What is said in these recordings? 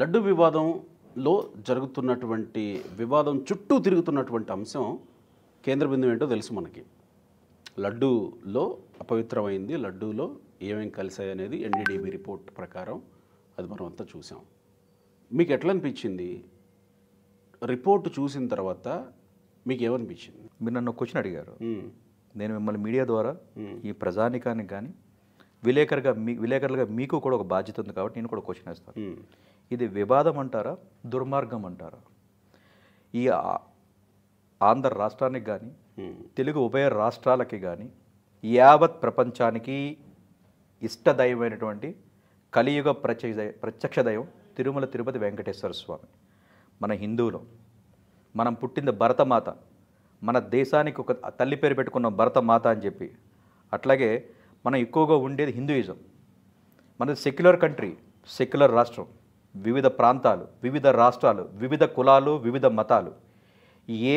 లడ్డు వివాదంలో జరుగుతున్నటువంటి వివాదం చుట్టూ తిరుగుతున్నటువంటి అంశం కేంద్ర బిందువు ఏంటో తెలుసు మనకి లడ్డూలో అపవిత్రమైంది లడ్డూలో ఏమేమి కలిసాయి అనేది ఎన్డీడీబీ రిపోర్ట్ ప్రకారం అది మనం అంతా చూసాం మీకు ఎట్లా అనిపించింది రిపోర్ట్ చూసిన తర్వాత మీకు ఏమనిపించింది మీరు నన్ను క్వశ్చన్ అడిగారు నేను మిమ్మల్ని మీడియా ద్వారా ఈ ప్రజానికానికి కానీ విలేకరుగా మీ విలేకరులుగా మీకు కూడా ఒక బాధ్యత ఉంది కాబట్టి నేను కూడా క్వశ్చన్ వేస్తాను ఇది వివాదం అంటారా దుర్మార్గం అంటారా ఈ ఆంధ్ర రాష్ట్రానికి కానీ తెలుగు ఉభయ రాష్ట్రాలకి కానీ యావత్ ప్రపంచానికి ఇష్టదైవమైనటువంటి కలియుగ ప్రత్యక్ష ప్రత్యక్ష దైవం తిరుమల తిరుపతి వెంకటేశ్వర స్వామి మన హిందువులు మనం పుట్టింది భరతమాత మన దేశానికి ఒక తల్లి పేరు పెట్టుకున్న భరతమాత అని చెప్పి అట్లాగే మనం ఎక్కువగా ఉండేది హిందూయిజం మనది సెక్యులర్ కంట్రీ సెక్యులర్ రాష్ట్రం వివిధ ప్రాంతాలు వివిధ రాష్ట్రాలు వివిధ కులాలు వివిధ మతాలు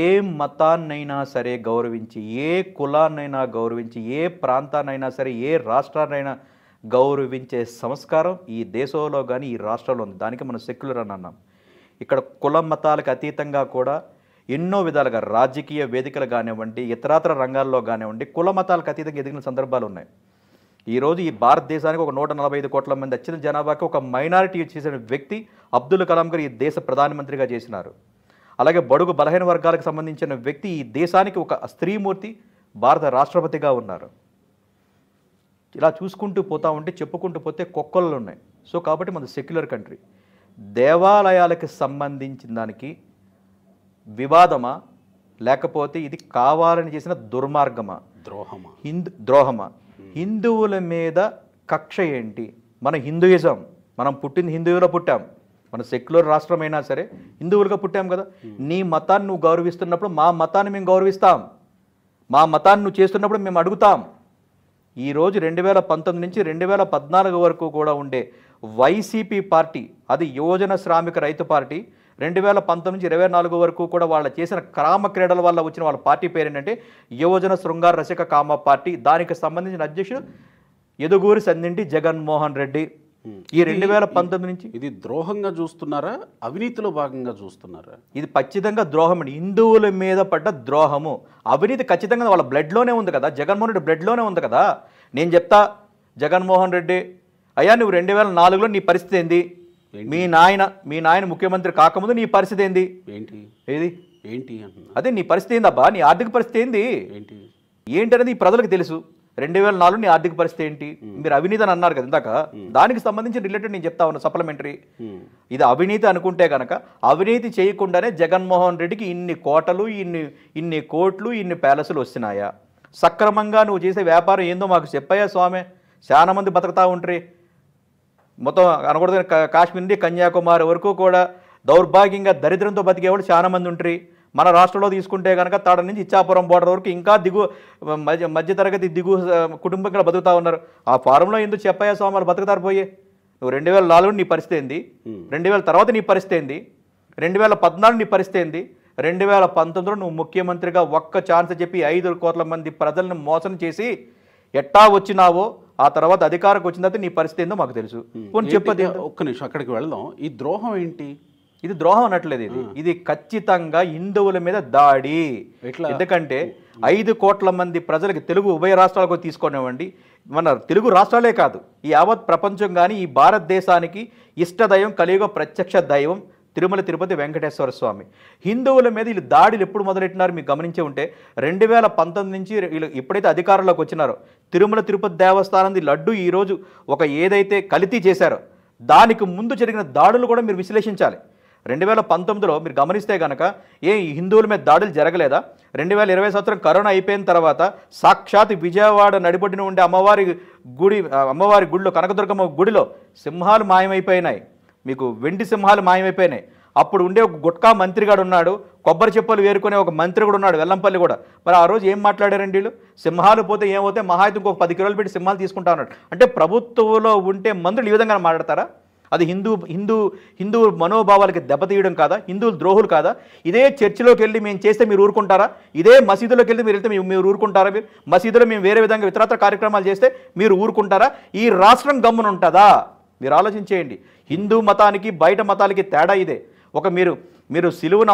ఏ మతాన్నైనా సరే గౌరవించి ఏ కులాన్నైనా గౌరవించి ఏ ప్రాంతాన్నైనా సరే ఏ రాష్ట్రాన్నైనా గౌరవించే సంస్కారం ఈ దేశంలో కానీ ఈ రాష్ట్రంలో ఉంది దానికి మనం సెక్యులర్ అని అన్నాం ఇక్కడ కుల మతాలకు అతీతంగా కూడా ఎన్నో విధాలుగా రాజకీయ వేదికలు కానివ్వండి ఇతరాతర రంగాల్లో కానివ్వండి కుల మతాలకు అతీతంగా ఎదిగిన సందర్భాలు ఉన్నాయి ఈరోజు ఈ భారతదేశానికి ఒక నూట నలభై ఐదు కోట్ల మంది వచ్చిన జనాభాకి ఒక మైనారిటీ చేసిన వ్యక్తి అబ్దుల్ కలాం గారు ఈ దేశ ప్రధానమంత్రిగా చేసినారు అలాగే బడుగు బలహీన వర్గాలకు సంబంధించిన వ్యక్తి ఈ దేశానికి ఒక స్త్రీమూర్తి భారత రాష్ట్రపతిగా ఉన్నారు ఇలా చూసుకుంటూ పోతా ఉంటే చెప్పుకుంటూ పోతే కుక్కలు ఉన్నాయి సో కాబట్టి మన సెక్యులర్ కంట్రీ దేవాలయాలకు సంబంధించిన దానికి వివాదమా లేకపోతే ఇది కావాలని చేసిన దుర్మార్గమా ద్రోహమా హిందూ ద్రోహమా హిందువుల మీద కక్ష ఏంటి మన హిందూయిజం మనం పుట్టింది హిందువులో పుట్టాం మన సెక్యులర్ రాష్ట్రమైనా సరే హిందువులుగా పుట్టాం కదా నీ మతాన్ని నువ్వు గౌరవిస్తున్నప్పుడు మా మతాన్ని మేము గౌరవిస్తాం మా మతాన్ని నువ్వు చేస్తున్నప్పుడు మేము అడుగుతాం ఈరోజు రెండు వేల పంతొమ్మిది నుంచి రెండు వేల పద్నాలుగు వరకు కూడా ఉండే వైసీపీ పార్టీ అది యువజన శ్రామిక రైతు పార్టీ రెండు వేల పంతొమ్మిది నుంచి ఇరవై నాలుగు వరకు కూడా వాళ్ళు చేసిన క్రామ క్రీడల వల్ల వచ్చిన వాళ్ళ పార్టీ పేరు ఏంటంటే యువజన శృంగార రసిక కామ పార్టీ దానికి సంబంధించిన అధ్యక్షుడు ఎదుగూరి సందింటి జగన్మోహన్ రెడ్డి ఈ రెండు వేల పంతొమ్మిది నుంచి ఇది ద్రోహంగా చూస్తున్నారా అవినీతిలో భాగంగా చూస్తున్నారా ఇది ఖచ్చితంగా ద్రోహం అండి హిందువుల మీద పడ్డ ద్రోహము అవినీతి ఖచ్చితంగా వాళ్ళ బ్లడ్లోనే ఉంది కదా జగన్మోహన్ రెడ్డి బ్లడ్లోనే ఉంది కదా నేను చెప్తా జగన్మోహన్ రెడ్డి అయ్యా నువ్వు రెండు వేల నాలుగులో నీ పరిస్థితి ఏంది మీ నాయన మీ నాయన ముఖ్యమంత్రి కాకముందు నీ పరిస్థితి ఏంది ఏంటి ఏది ఏంటి అదే నీ పరిస్థితి ఏందబ్బా నీ ఆర్థిక పరిస్థితి ఏంది ఏంటి ఏంటి అనేది ప్రజలకు తెలుసు రెండు వేల నాలుగు నీ ఆర్థిక పరిస్థితి ఏంటి మీరు అవినీతి అని అన్నారు కదా ఇందాక దానికి సంబంధించి రిలేటెడ్ నేను చెప్తా ఉన్నా సప్లిమెంటరీ ఇది అవినీతి అనుకుంటే కనుక అవినీతి చేయకుండానే జగన్మోహన్ రెడ్డికి ఇన్ని కోటలు ఇన్ని ఇన్ని కోట్లు ఇన్ని ప్యాలెస్లు వస్తున్నాయా సక్రమంగా నువ్వు చేసే వ్యాపారం ఏందో మాకు చెప్పాయా స్వామి చాలా మంది బతుకుతా ఉంటారు మొత్తం అనకూడదని కాశ్మీర్ నుండి కన్యాకుమారి వరకు కూడా దౌర్భాగ్యంగా దరిద్రంతో బతికేవాళ్ళు చాలామంది ఉంటారు మన రాష్ట్రంలో తీసుకుంటే కనుక తాడ నుంచి ఇచ్చాపురం బోర్డర్ వరకు ఇంకా దిగు మధ్య మధ్యతరగతి దిగు కుటుంబంగా బతుకుతా ఉన్నారు ఆ ఫారంలో ఎందుకు చెప్పయ్యా స్వామి బతుకుతారు పోయి నువ్వు రెండు వేల నాలుగు నీ పరిస్థితి ఏంది రెండు వేల తర్వాత నీ పరిస్థితి ఏంది రెండు వేల పద్నాలుగు నీ పరిస్థితి ఏంది రెండు వేల పంతొమ్మిదిలో నువ్వు ముఖ్యమంత్రిగా ఒక్క ఛాన్స్ చెప్పి ఐదు కోట్ల మంది ప్రజలను మోసం చేసి ఎట్టా వచ్చినావో ఆ తర్వాత అధికారంకి వచ్చిన తర్వాత నీ పరిస్థితి ఏందో మాకు తెలుసు పోనీ ఒక్క నిమిషం అక్కడికి వెళ్దాం ఈ ద్రోహం ఏంటి ఇది ద్రోహం అనట్లేదు ఇది ఇది ఖచ్చితంగా హిందువుల మీద దాడి ఎందుకంటే ఐదు కోట్ల మంది ప్రజలకు తెలుగు ఉభయ రాష్ట్రాలకు తీసుకునేవ్వండి మన తెలుగు రాష్ట్రాలే కాదు ఈ యావత్ ప్రపంచం కానీ ఈ భారతదేశానికి ఇష్టదైవం కలియుగ ప్రత్యక్ష దైవం తిరుమల తిరుపతి వెంకటేశ్వర స్వామి హిందువుల మీద వీళ్ళు దాడులు ఎప్పుడు మొదలెట్టినారు మీకు గమనించే ఉంటే రెండు వేల పంతొమ్మిది నుంచి వీళ్ళు ఎప్పుడైతే అధికారంలోకి వచ్చినారో తిరుమల తిరుపతి దేవస్థానం లడ్డు ఈరోజు ఒక ఏదైతే కలితీ చేశారో దానికి ముందు జరిగిన దాడులు కూడా మీరు విశ్లేషించాలి రెండు వేల పంతొమ్మిదిలో మీరు గమనిస్తే కనుక ఏ హిందువుల మీద దాడులు జరగలేదా రెండు వేల ఇరవై సంవత్సరం కరోనా అయిపోయిన తర్వాత సాక్షాత్ విజయవాడ నడిబొడ్డున ఉండే అమ్మవారి గుడి అమ్మవారి గుడిలో కనకదుర్గమ్మ గుడిలో సింహాలు మాయమైపోయినాయి మీకు వెండి సింహాలు మాయమైపోయినాయి అప్పుడు ఉండే ఒక గుట్కా మంత్రిగాడు ఉన్నాడు కొబ్బరి చెప్పలు వేరుకునే ఒక మంత్రి కూడా ఉన్నాడు వెల్లంపల్లి కూడా మరి ఆ రోజు ఏం మాట్లాడారండి వీళ్ళు సింహాలు పోతే ఏమవుతాయి మహా ఇంకొక పది కిలోలు పెట్టి సింహాలు తీసుకుంటా ఉన్నాడు అంటే ప్రభుత్వంలో ఉంటే మంత్రులు ఈ విధంగా మాట్లాడతారా అది హిందూ హిందూ హిందూ మనోభావాలకి దెబ్బతీయడం కాదా హిందువులు ద్రోహులు కాదా ఇదే చర్చిలోకి వెళ్ళి మేము చేస్తే మీరు ఊరుకుంటారా ఇదే మసీదులోకి వెళ్ళి మీరు వెళ్తే మీరు ఊరుకుంటారా మీరు మసీదులో మేము వేరే విధంగా ఇతరత్ర కార్యక్రమాలు చేస్తే మీరు ఊరుకుంటారా ఈ రాష్ట్రం గమ్మున ఉంటుందా మీరు ఆలోచించేయండి హిందూ మతానికి బయట మతాలకి తేడా ఇదే ఒక మీరు మీరు సిలువున